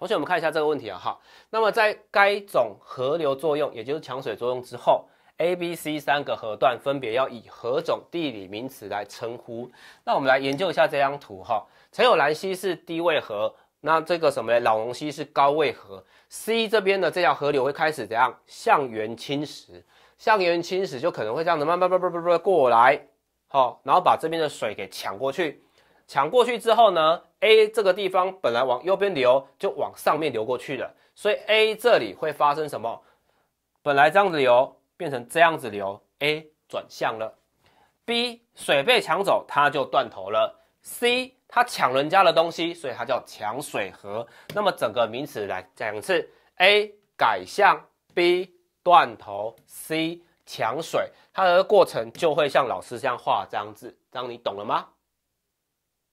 同学们，我们看一下这个问题啊，好，那么在该种河流作用，也就是强水作用之后，A、B、C 三个河段分别要以何种地理名词来称呼？那我们来研究一下这张图哈，陈友兰溪是低位河，那这个什么嘞？老龙溪是高位河，C 这边的这条河流会开始怎样？向源侵蚀，向源侵蚀就可能会这样子慢慢慢慢慢慢过来，好，然后把这边的水给抢过去，抢过去之后呢？A 这个地方本来往右边流，就往上面流过去了，所以 A 这里会发生什么？本来这样子流，变成这样子流，A 转向了。B 水被抢走，它就断头了。C 它抢人家的东西，所以它叫抢水河。那么整个名词来讲一次：A 改向，B 断头，C 抢水。它的过程就会像老师这样画样字，这样你懂了吗？